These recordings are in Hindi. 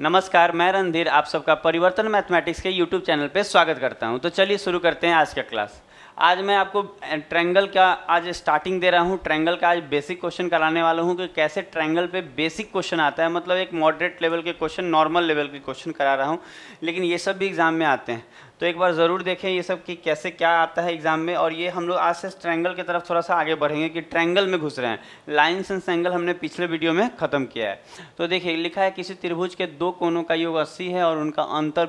नमस्कार मैं रणधीर आप सबका परिवर्तन मैथमेटिक्स के यूट्यूब चैनल पर स्वागत करता हूँ तो चलिए शुरू करते हैं आज का क्लास आज मैं आपको ट्रैंगल का आज स्टार्टिंग दे रहा हूँ ट्रैंगल का आज बेसिक क्वेश्चन कराने वाला हूँ कि कैसे ट्रैंगल पे बेसिक क्वेश्चन आता है मतलब एक मॉडरेट लेवल के क्वेश्चन नॉर्मल लेवल के क्वेश्चन करा रहा हूँ लेकिन ये सब भी एग्ज़ाम में आते हैं तो एक बार ज़रूर देखें ये सब कि कैसे क्या आता है एग्ज़ाम में और ये हम लोग आज से ट्रैंगल की तरफ थोड़ा सा आगे बढ़ेंगे कि ट्रैंगल में घुस रहे हैं लाइन्स एंड सेंगल हमने पिछले वीडियो में ख़त्म किया है तो देखिए लिखा है किसी त्रिभुज के दो कोनों का योग अस्सी है और उनका अंतर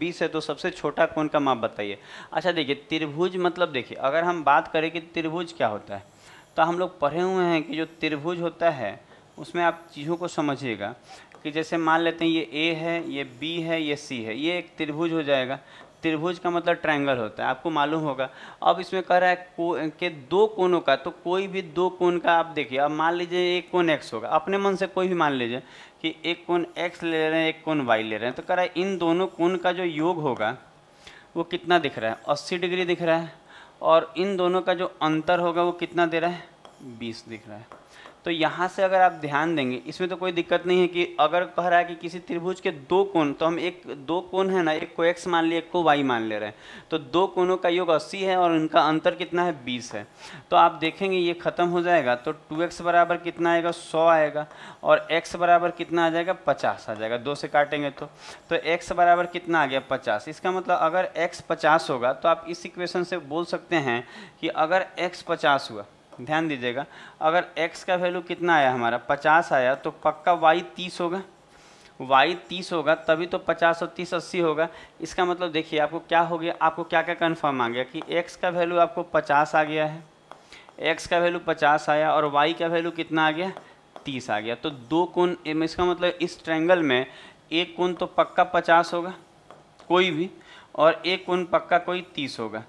बीस है तो सबसे छोटा कोण का माप बताइए अच्छा देखिए त्रिभुज मतलब मतलब देखिए अगर हम बात करें कि त्रिभुज क्या होता है तो हम लोग पढ़े हुए हैं कि जो त्रिभुज होता है उसमें आप चीज़ों को समझिएगा कि जैसे मान लेते हैं ये ए है ये बी है ये सी है ये एक त्रिभुज हो जाएगा त्रिभुज का मतलब ट्रायंगल होता है आपको मालूम होगा अब इसमें कह रहा है को, के दो कोनों का तो कोई भी दो कोन का आप देखिए अब मान लीजिए एक कोन एक्स होगा अपने मन से कोई भी मान लीजिए कि एक कोन एक्स ले रहे हैं एक कोन वाई ले रहे हैं तो कह रहा है इन दोनों कोन का जो योग होगा वो कितना दिख रहा है अस्सी डिग्री दिख रहा है और इन दोनों का जो अंतर होगा वो कितना दे रहा है बीस दिख रहा है तो यहाँ से अगर आप ध्यान देंगे इसमें तो कोई दिक्कत नहीं है कि अगर कह रहा है कि किसी त्रिभुज के दो कोण तो हम एक दो कोण है ना एक को एक्स मान लिए एक को वाई मान ले रहे हैं तो दो कोणों का योग अस्सी है और उनका अंतर कितना है बीस है तो आप देखेंगे ये ख़त्म हो जाएगा तो टू एक्स बराबर कितना आएगा सौ आएगा और एक्स बराबर कितना आ जाएगा पचास आ जाएगा दो से काटेंगे तो तो एक्स बराबर कितना आ गया पचास इसका मतलब अगर एक्स पचास होगा तो आप इस इक्वेशन से बोल सकते हैं कि अगर एक्स पचास हुआ ध्यान दीजिएगा अगर x का वैल्यू कितना आया हमारा 50 आया तो पक्का y 30 होगा y 30 होगा तभी तो 50 और 30 अस्सी होगा इसका मतलब देखिए आपको क्या हो गया आपको क्या क्या कन्फर्म आ गया कि x का वैल्यू आपको 50 आ गया है x का वैल्यू 50 आया और y का वैल्यू कितना आ गया 30 आ गया तो दो कोण इसका मतलब इस ट्रैंगल में एक कोण तो पक्का 50 होगा कोई भी और एक कोण पक्का कोई 30 होगा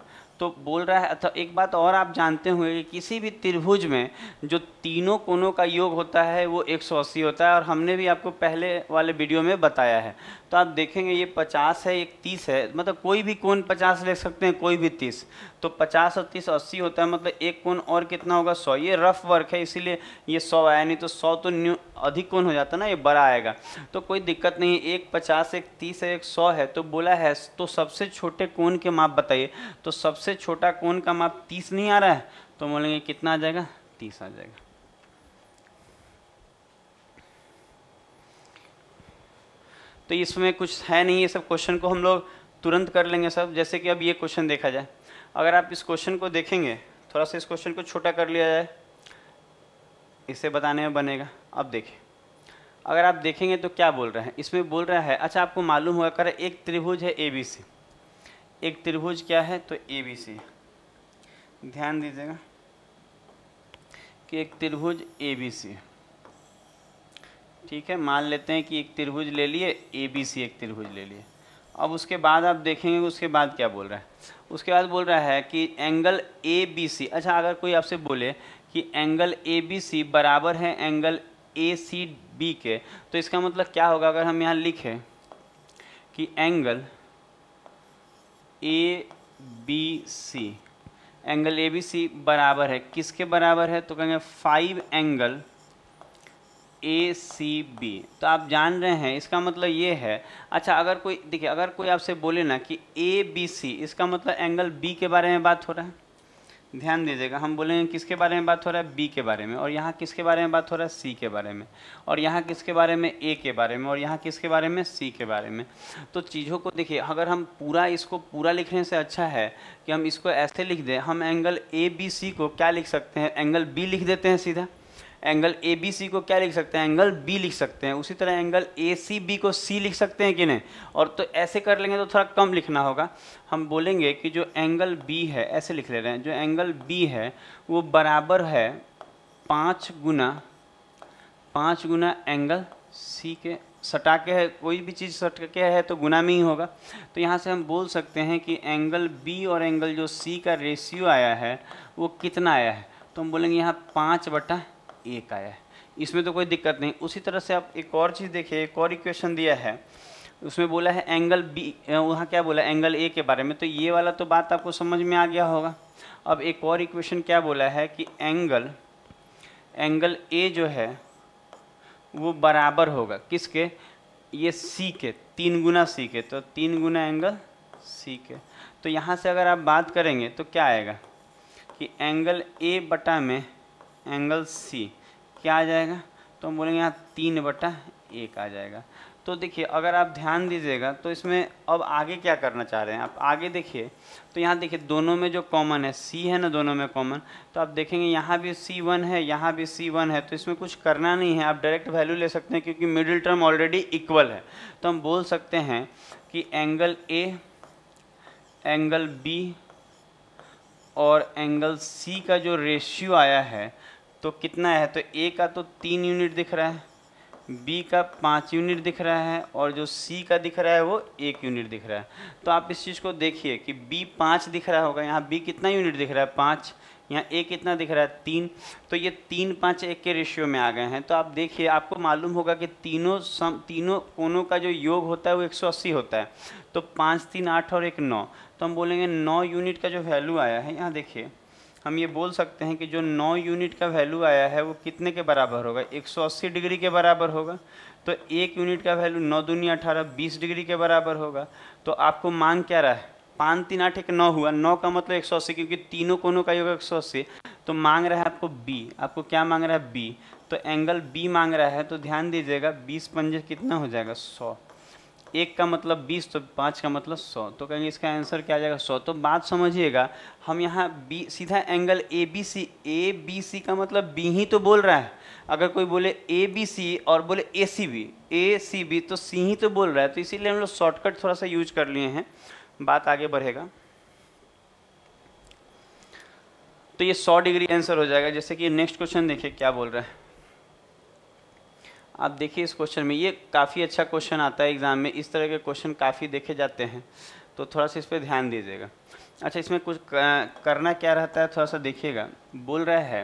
तो बोल रहा है तो एक बात और आप जानते होंगे कि किसी भी त्रिभुज में जो तीनों कोनों का योग होता है वो 180 होता है और हमने भी आपको पहले वाले वीडियो में बताया है तो आप देखेंगे ये पचास है एक तीस है मतलब कोई भी कोण पचास ले सकते हैं कोई भी तीस तो पचास और तीस अस्सी होता है मतलब एक कोण और कितना होगा सौ ये रफ वर्क है इसीलिए ये सौ आया नहीं तो सौ तो न्यू अधिक कोण हो जाता ना ये बड़ा आएगा तो कोई दिक्कत नहीं एक पचास एक तीस है एक सौ है तो बोला है तो सबसे छोटे कोन के माप बताइए तो सबसे छोटा कोन का माप तीस नहीं आ रहा है तो बोलेंगे कितना आ जाएगा तीस आ जाएगा तो इसमें कुछ है नहीं ये सब क्वेश्चन को हम लोग तुरंत कर लेंगे सब जैसे कि अब ये क्वेश्चन देखा जाए अगर आप इस क्वेश्चन को देखेंगे थोड़ा सा इस क्वेश्चन को छोटा कर लिया जाए इसे बताने में बनेगा अब देखिए अगर आप देखेंगे तो क्या बोल रहा है इसमें बोल रहा है अच्छा आपको मालूम होगा कर एक त्रिभुज है ए बी सी एक त्रिभुज क्या है तो ए बी सी ध्यान दीजिएगा कि एक त्रिभुज ए बी सी है ठीक है मान लेते हैं कि एक त्रिभुज ले लिए ए बी सी एक त्रिभुज ले लिए अब उसके बाद आप देखेंगे उसके बाद क्या बोल रहा है उसके बाद बोल रहा है कि एंगल ए बी सी अच्छा अगर कोई आपसे बोले कि एंगल ए बी सी बराबर है एंगल ए सी बी के तो इसका मतलब क्या होगा अगर हम यहाँ लिखें कि angle A B C angle A B C बराबर है किसके बराबर है तो कहेंगे five angle A C B तो आप जान रहे हैं इसका मतलब ये है अच्छा अगर कोई देखिए अगर कोई आपसे बोले ना कि ए बी सी इसका मतलब एंगल बी के बारे में बात हो रहा है ध्यान दीजिएगा हम बोलेंगे किसके बारे में बात हो रहा है बी के बारे में और यहाँ किसके बारे में बात हो रहा है सी के बारे में और यहाँ किसके बारे में ए के बारे में और यहाँ किसके बारे में सी के बारे में तो चीज़ों को देखिए अगर हम पूरा इसको पूरा लिखने से अच्छा है कि हम इसको ऐसे लिख दें हम एंगल ए बी सी को क्या लिख सकते हैं एंगल बी लिख देते हैं सीधा एंगल ए बी सी को क्या लिख सकते हैं एंगल बी लिख सकते हैं उसी तरह एंगल ए सी बी को सी लिख सकते हैं कि नहीं और तो ऐसे कर लेंगे तो थोड़ा कम लिखना होगा हम बोलेंगे कि जो एंगल बी है ऐसे लिख ले रहे हैं जो एंगल बी है वो बराबर है पाँच गुना पाँच गुना एंगल सी के सटा के है कोई भी चीज़ सट के है तो गुना में ही होगा तो यहाँ से हम बोल सकते हैं कि एंगल बी और एंगल जो सी का रेशियो आया है वो कितना आया है तो हम बोलेंगे यहाँ पाँच बटा एक आया है इसमें तो कोई दिक्कत नहीं उसी तरह से आप एक और चीज़ देखिए एक और इक्वेशन दिया है उसमें बोला है एंगल बी वहाँ क्या बोला एंगल ए के बारे में तो ये वाला तो बात आपको समझ में आ गया होगा अब एक और इक्वेशन क्या बोला है कि एंगल एंगल ए जो है वो बराबर होगा किसके ये सी के तीन गुना सी के तो तीन गुना एंगल सी के तो यहाँ से अगर आप बात करेंगे तो क्या आएगा कि एंगल ए बटा में एंगल सी क्या आ जाएगा तो हम बोलेंगे यहाँ तीन बटा एक आ जाएगा तो देखिए अगर आप ध्यान दीजिएगा तो इसमें अब आगे क्या करना चाह रहे हैं आप आगे देखिए तो यहाँ देखिए दोनों में जो कॉमन है सी है ना दोनों में कॉमन तो आप देखेंगे यहाँ भी सी वन है यहाँ भी सी वन है तो इसमें कुछ करना नहीं है आप डायरेक्ट वैल्यू ले सकते हैं क्योंकि मिडिल टर्म ऑलरेडी इक्वल है तो हम बोल सकते हैं कि एंगल ए एंगल बी और एंगल सी का जो रेशियो आया है तो कितना है तो ए का तो तीन यूनिट दिख रहा है बी का पाँच यूनिट दिख रहा है और जो सी का दिख रहा है वो एक यूनिट दिख रहा है तो आप इस चीज़ को देखिए कि बी पाँच दिख रहा होगा यहाँ बी कितना यूनिट दिख रहा है पाँच यहाँ ए कितना दिख रहा है तीन तो ये तीन पाँच एक के रेशियो में आ गए हैं तो आप देखिए आपको मालूम होगा कि तीनों सम तीनों कोनों का जो योग होता है वो एक होता है तो पाँच तीन आठ और एक नौ तो हम बोलेंगे नौ यूनिट का जो वैल्यू आया है यहाँ देखिए हम ये बोल सकते हैं कि जो 9 यूनिट का वैल्यू आया है वो कितने के बराबर होगा 180 डिग्री के बराबर होगा तो एक यूनिट का वैल्यू नौ दूनी अठारह बीस डिग्री के बराबर होगा तो आपको मांग क्या रहा है पाँच तीन आठ एक नौ हुआ नौ का मतलब एक सौ अस्सी क्योंकि तीनों कोनों का ही होगा एक सौ अस्सी तो मांग रहा है आपको बी आपको क्या मांग रहा है बी तो एंगल बी मांग रहा है तो ध्यान दीजिएगा बीस पंजे कितना हो जाएगा सौ एक का मतलब बीस तो पाँच का मतलब सौ तो कहेंगे इसका आंसर क्या आ जाएगा सौ तो बात समझिएगा हम यहाँ बी सीधा angle A B C A B C का मतलब बी ही तो बोल रहा है अगर कोई बोले ए बी सी और बोले ए सी बी ए सी बी तो सी ही तो बोल रहा है तो इसीलिए हम लोग शॉर्टकट थोड़ा सा यूज कर लिए हैं बात आगे बढ़ेगा तो ये सौ डिग्री आंसर हो जाएगा जैसे कि नेक्स्ट क्वेश्चन देखिए क्या बोल रहा है आप देखिए इस क्वेश्चन में ये काफ़ी अच्छा क्वेश्चन आता है एग्ज़ाम में इस तरह के क्वेश्चन काफ़ी देखे जाते हैं तो थोड़ा सा इस पर ध्यान दीजिएगा अच्छा इसमें कुछ करना क्या रहता है थोड़ा सा देखिएगा बोल रहा है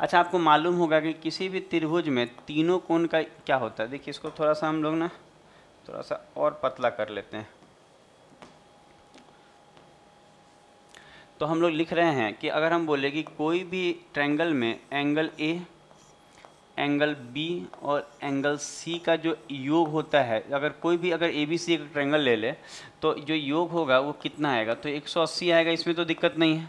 अच्छा आपको मालूम होगा कि किसी भी त्रिभुज में तीनों कोण का क्या होता है देखिए इसको थोड़ा सा हम लोग ना थोड़ा सा और पतला कर लेते हैं तो हम लोग लिख रहे हैं कि अगर हम बोले कि कोई भी ट्रैंगल में एंगल ए एंगल बी और एंगल सी का जो योग होता है अगर कोई भी अगर ए बी सी एक ट्रेंगल ले ले तो जो योग होगा वो कितना आएगा तो 180 आएगा इसमें तो दिक्कत नहीं है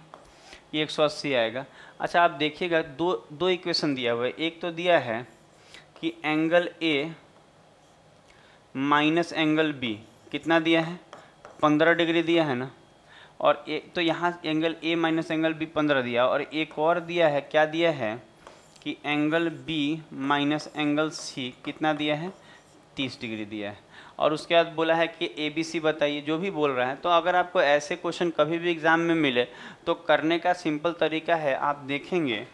ये 180 आएगा अच्छा आप देखिएगा दो दो इक्वेशन दिया हुआ है एक तो दिया है कि angle A minus angle B कितना दिया है पंद्रह डिग्री दिया है ना और ए तो यहाँ angle A minus angle B पंद्रह दिया और एक और दिया है क्या दिया है कि angle B minus angle C कितना दिया है तीस डिग्री दिया है और उसके बाद बोला है कि ए बी सी बताइए जो भी बोल रहा है तो अगर आपको ऐसे क्वेश्चन कभी भी एग्ज़ाम में मिले तो करने का सिंपल तरीका है आप देखेंगे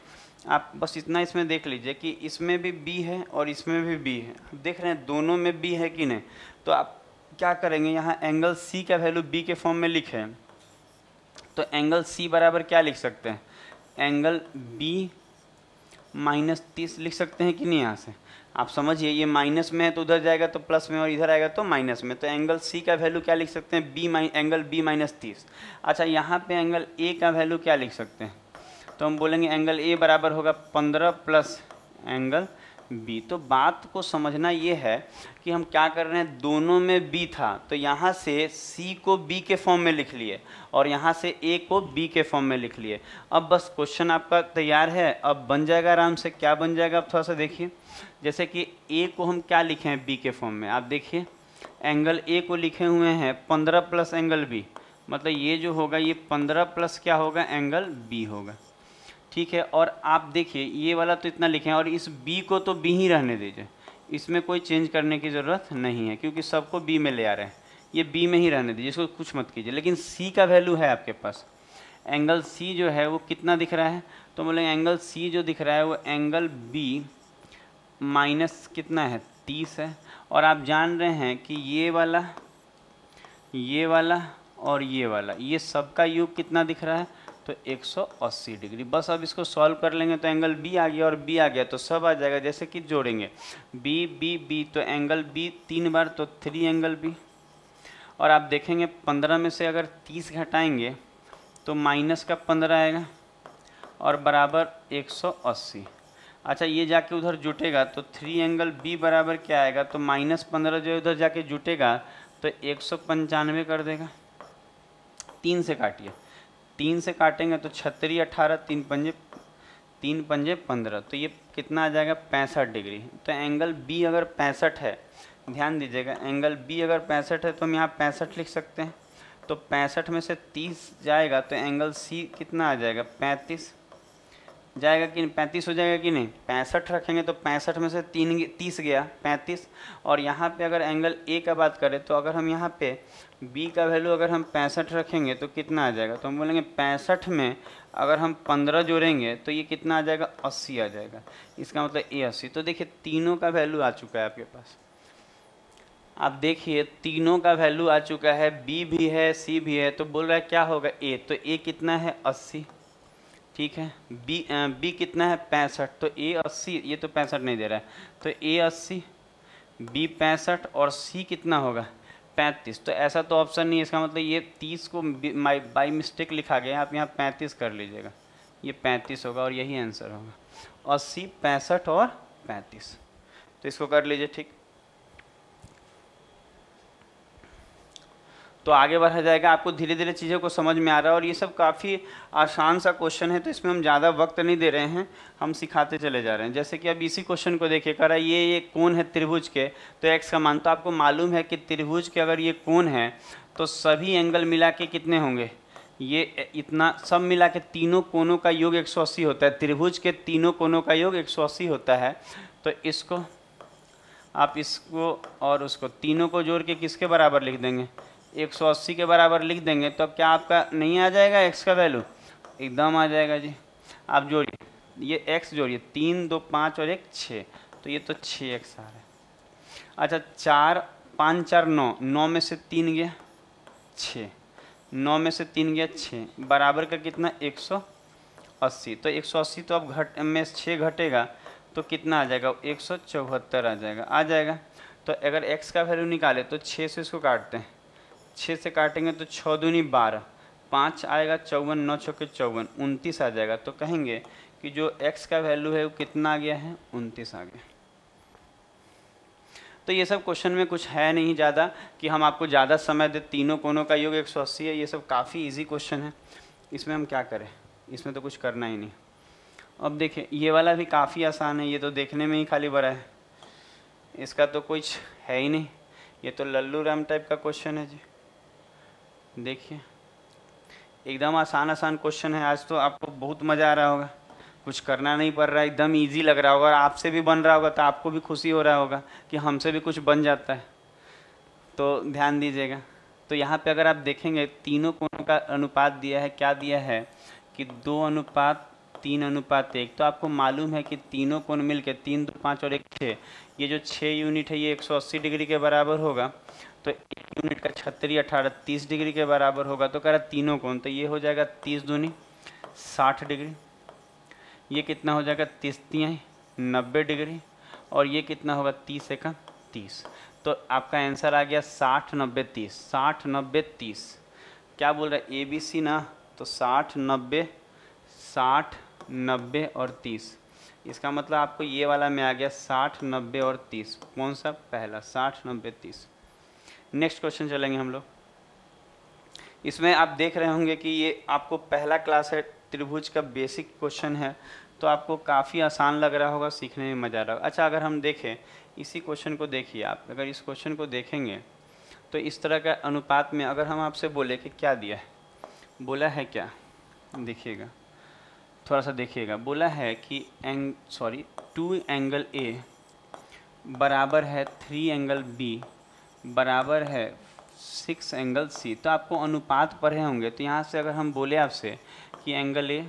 आप बस इतना इसमें देख लीजिए कि इसमें भी बी है और इसमें भी बी है देख रहे हैं दोनों में बी है कि नहीं तो आप क्या करेंगे यहाँ एंगल सी का वैल्यू बी के फॉर्म में लिखें तो एंगल सी बराबर क्या लिख सकते हैं एंगल बी माइनस तीस लिख सकते हैं कि नहीं यहाँ से आप समझिए ये माइनस में है तो उधर जाएगा तो प्लस में और इधर आएगा तो माइनस में तो एंगल सी का वैल्यू क्या लिख सकते हैं B minus angle B minus तीस अच्छा यहाँ पे एंगल ए का वैल्यू क्या लिख सकते हैं तो हम बोलेंगे एंगल ए बराबर होगा पंद्रह प्लस एंगल बी तो बात को समझना ये है कि हम क्या कर रहे हैं दोनों में बी था तो यहाँ से सी को बी के फॉर्म में लिख लिए और यहाँ से ए को बी के फॉर्म में लिख लिए अब बस क्वेश्चन आपका तैयार है अब बन जाएगा आराम से क्या बन जाएगा आप थोड़ा सा देखिए जैसे कि ए को हम क्या लिखे हैं बी के फॉर्म में आप देखिए एंगल ए को लिखे हुए हैं पंद्रह प्लस एंगल बी मतलब ये जो होगा ये पंद्रह प्लस क्या होगा एंगल बी होगा ठीक है और आप देखिए ये वाला तो इतना लिखे और इस बी को तो बी ही रहने दीजिए इसमें कोई चेंज करने की ज़रूरत नहीं है क्योंकि सबको बी में ले आ रहे हैं ये बी में ही रहने दीजिए इसको कुछ मत कीजिए लेकिन सी का वैल्यू है आपके पास एंगल सी जो है वो कितना दिख रहा है तो बोलेंगे एंगल सी जो दिख रहा है वो एंगल बी माइनस कितना है तीस है और आप जान रहे हैं कि ये वाला ये वाला और ये वाला ये सबका योग कितना दिख रहा है तो 180 डिग्री बस अब इसको सॉल्व कर लेंगे तो एंगल बी आ गया और बी आ गया तो सब आ जाएगा जैसे कि जोड़ेंगे बी बी बी तो एंगल बी तीन बार तो थ्री एंगल बी और आप देखेंगे पंद्रह में से अगर तीस घटाएंगे तो माइनस का पंद्रह आएगा और बराबर 180 अच्छा ये जाके उधर जुटेगा तो थ्री एंगल बी बराबर क्या आएगा तो माइनस पंद्रह जो उधर जाके जुटेगा तो एक कर देगा तीन से काटिए तीन से काटेंगे तो छतरी अठारह तीन पंजे तीन पंजे पंद्रह तो ये कितना आ जाएगा पैंसठ डिग्री तो एंगल बी अगर पैंसठ है ध्यान दीजिएगा एंगल बी अगर पैंसठ है तो हम यहाँ पैंसठ लिख सकते हैं तो पैंसठ में से तीस जाएगा तो एंगल सी कितना आ जाएगा पैंतीस जाएगा कि नहीं पैंतीस हो जाएगा कि नहीं पैंसठ रखेंगे तो पैंसठ में से तीन तीस गया पैंतीस और यहाँ पे अगर एंगल ए का बात करें तो अगर हम यहाँ पे बी का वैल्यू अगर हम पैंसठ रखेंगे तो कितना आ जाएगा तो हम बोलेंगे पैंसठ में अगर हम पंद्रह जोड़ेंगे तो ये कितना आ जाएगा अस्सी आ जाएगा इसका मतलब ए अस्सी तो देखिए तीनों का वैल्यू आ चुका है आपके पास आप देखिए तीनों का वैल्यू आ चुका है बी भी है सी भी है तो बोल रहा है क्या होगा ए तो ए कितना है अस्सी ठीक है बी आ, बी कितना है पैंसठ तो ए अस्सी ये तो पैंसठ नहीं दे रहा है तो ए अस्सी बी पैंसठ और सी कितना होगा पैंतीस तो ऐसा तो ऑप्शन नहीं है इसका मतलब ये तीस को बाई मिस्टेक लिखा गया आप यहाँ पैंतीस कर लीजिएगा ये पैंतीस होगा और यही आंसर होगा अस्सी पैंसठ और पैंतीस तो इसको कर लीजिए ठीक तो आगे बढ़ा जाएगा आपको धीरे धीरे चीज़ों को समझ में आ रहा है और ये सब काफ़ी आसान सा क्वेश्चन है तो इसमें हम ज़्यादा वक्त नहीं दे रहे हैं हम सिखाते चले जा रहे हैं जैसे कि अब इसी क्वेश्चन को देखिए कर रहा है ये ये कौन है त्रिभुज के तो एक्स का मान तो आपको मालूम है कि त्रिभुज के अगर ये कौन है तो सभी एंगल मिला के कितने होंगे ये इतना सब मिला के तीनों कोनों का योग एक होता है त्रिभुज के तीनों कोनों का योग एक होता है तो इसको आप इसको और उसको तीनों को जोड़ के किसके बराबर लिख देंगे 180 के बराबर लिख देंगे तो अब क्या आपका नहीं आ जाएगा एक्स का वैल्यू एकदम आ जाएगा जी आप जोड़िए ये एक्स जोड़िए तीन दो पाँच और एक छः तो ये तो छः एक्स आ रहा है अच्छा चार पाँच चार नौ नौ में से तीन गया छः नौ में से तीन गया छः बराबर का कितना एक सौ अस्सी तो एक सौ अस्सी तो अब घट में छः घटेगा तो कितना आ जाएगा एक सौ चौहत्तर आ जाएगा आ जाएगा तो अगर एक्स का वैल्यू निकाले तो छः से इसको काटते हैं छः से काटेंगे तो छः दूनी बारह पाँच आएगा चौवन नौ छः के चौवन उनतीस आ जाएगा तो कहेंगे कि जो एक्स का वैल्यू है वो कितना आ गया है उनतीस आ गया तो ये सब क्वेश्चन में कुछ है नहीं ज़्यादा कि हम आपको ज़्यादा समय दे तीनों कोनों का योग एक है ये सब काफ़ी ईजी क्वेश्चन है इसमें हम क्या करें इसमें तो कुछ करना ही नहीं अब देखिए ये वाला भी काफ़ी आसान है ये तो देखने में ही खाली भरा है इसका तो कुछ है ही नहीं ये तो लल्लू राम टाइप का क्वेश्चन है जी देखिए एकदम आसान आसान क्वेश्चन है आज तो आपको बहुत मज़ा आ रहा होगा कुछ करना नहीं पड़ रहा है एकदम इजी लग रहा होगा और आपसे भी बन रहा होगा तो आपको भी खुशी हो रहा होगा कि हमसे भी कुछ बन जाता है तो ध्यान दीजिएगा तो यहाँ पे अगर आप देखेंगे तीनों कोणों का अनुपात दिया है क्या दिया है कि दो अनुपात तीन अनुपात एक तो आपको मालूम है कि तीनों कोण मिल के तीन दो पाँच और एक छः ये जो छः यूनिट है ये एक डिग्री के बराबर होगा तो यूनिट का छत्तीस अठारह तीस डिग्री के बराबर होगा तो कह रहा तीनों कोण तो ये हो जाएगा तीस दूनी साठ डिग्री ये कितना हो जाएगा तीस तीन नब्बे डिग्री और ये कितना होगा तीस एक तीस तो आपका आंसर आ गया साठ नब्बे तीस साठ नब्बे तीस क्या बोल रहा है ए बी सी ना तो साठ नब्बे साठ नब्बे और तीस इसका मतलब आपको ये वाला में आ गया साठ नब्बे और तीस कौन सा पहला साठ नब्बे तीस नेक्स्ट क्वेश्चन चलेंगे हम लोग इसमें आप देख रहे होंगे कि ये आपको पहला क्लास है त्रिभुज का बेसिक क्वेश्चन है तो आपको काफ़ी आसान लग रहा होगा सीखने में मज़ा आ रहा होगा अच्छा अगर हम देखें इसी क्वेश्चन को देखिए आप अगर इस क्वेश्चन को देखेंगे तो इस तरह का अनुपात में अगर हम आपसे बोले कि क्या दिया है बोला है क्या देखिएगा थोड़ा सा देखिएगा बोला है कि एंग सॉरी टू एंगल ए बराबर है थ्री एंगल बी बराबर है सिक्स एंगल सी तो आपको अनुपात पढ़े होंगे तो यहाँ से अगर हम बोले आपसे कि एंगल ए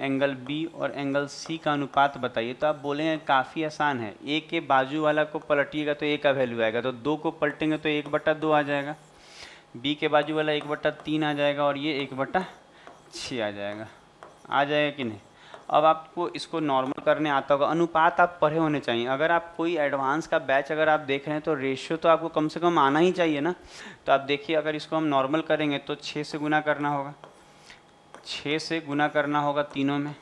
एंगल बी और एंगल सी का अनुपात बताइए तो आप बोलेंगे काफ़ी आसान है ए के बाजू वाला को पलटिएगा तो ए का वैल्यू आएगा तो दो को पलटेंगे तो एक बट्टा दो आ जाएगा बी के बाजू वाला एक बट्टा तीन आ जाएगा और ये एक बट्टा छः आ जाएगा आ जाएगा कि नहीं अब आपको इसको नॉर्मल करने आता होगा अनुपात आप पढ़े होने चाहिए अगर आप कोई एडवांस का बैच अगर आप देख रहे हैं तो रेशियो तो आपको कम से कम आना ही चाहिए ना तो आप देखिए अगर इसको हम नॉर्मल करेंगे तो छः से गुना करना होगा छः से गुना करना होगा तीनों में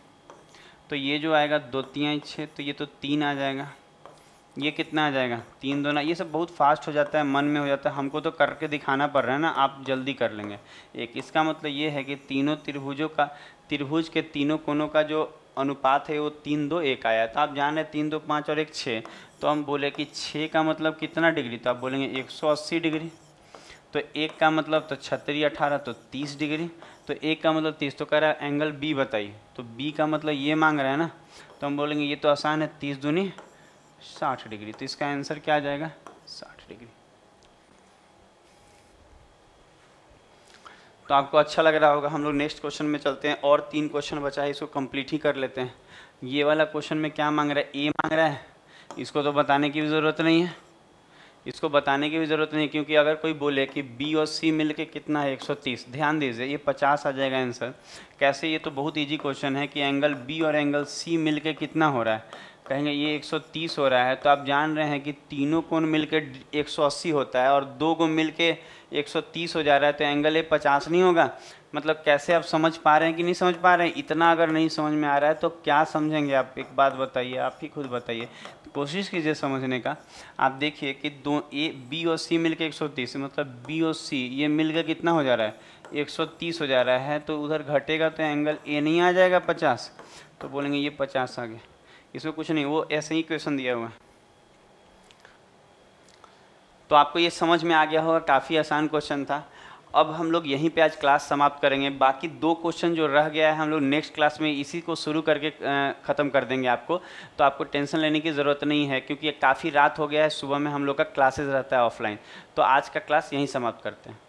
तो ये जो आएगा दो तियाँ छः तो ये तो तीन आ जाएगा ये कितना आ जाएगा तीन दोना ये सब बहुत फास्ट हो जाता है मन में हो जाता है हमको तो करके दिखाना पड़ रहा है ना आप जल्दी कर लेंगे एक इसका मतलब ये है कि तीनों त्रिभुजों का त्रिभुज के तीनों कोनों का जो अनुपात है वो तीन दो एक आया तो आप जान रहे तीन दो पाँच और एक छः तो हम बोले कि छः का मतलब कितना डिग्री तो आप बोलेंगे एक सौ अस्सी डिग्री तो एक का मतलब तो छत्तीस अठारह तो तीस डिग्री तो एक का मतलब तीस तो कह रहा है एंगल बी बताइए तो बी का मतलब ये मांग रहा है ना तो हम बोलेंगे ये तो आसान है तीस दूनी साठ डिग्री तो इसका आंसर क्या आ जाएगा साठ डिग्री तो आपको अच्छा लग रहा होगा हम लोग नेक्स्ट क्वेश्चन में चलते हैं और तीन क्वेश्चन बचा है इसको कंप्लीट ही कर लेते हैं ये वाला क्वेश्चन में क्या मांग रहा है ए मांग रहा है इसको तो बताने की भी ज़रूरत नहीं है इसको बताने की भी ज़रूरत नहीं क्योंकि अगर कोई बोले कि बी और सी मिल के कितना है एक ध्यान दीजिए ये पचास आ जाएगा आंसर कैसे ये तो बहुत ईजी क्वेश्चन है कि एंगल बी और एंगल सी मिल के कितना हो रहा है कहेंगे ये 130 हो रहा है तो आप जान रहे हैं कि तीनों कोण मिल 180 होता है और दो को मिलकर 130 हो जा रहा है तो एंगल ए पचास नहीं होगा मतलब कैसे आप समझ पा रहे हैं कि नहीं समझ पा रहे हैं इतना अगर नहीं समझ में आ रहा है तो क्या समझेंगे आप एक बात बताइए आप ही खुद बताइए कोशिश कीजिए समझने का आप देखिए कि दो ए बी और सी सौ 130 मतलब बी और सी ये मिलकर कितना हो जा रहा है 130 हो जा रहा है तो उधर घटेगा तो एंगल ए नहीं आ जाएगा 50 तो बोलेंगे ये 50 आ गया इसमें कुछ नहीं वो ऐसे ही क्वेश्चन दिया हुआ है तो आपको ये समझ में आ गया होगा काफ़ी आसान क्वेश्चन था अब हम लोग यहीं पे आज क्लास समाप्त करेंगे बाकी दो क्वेश्चन जो रह गया है हम लोग नेक्स्ट क्लास में इसी को शुरू करके ख़त्म कर देंगे आपको तो आपको टेंशन लेने की ज़रूरत नहीं है क्योंकि काफ़ी रात हो गया है सुबह में हम लोग का क्लासेज रहता है ऑफलाइन तो आज का क्लास यहीं समाप्त करते हैं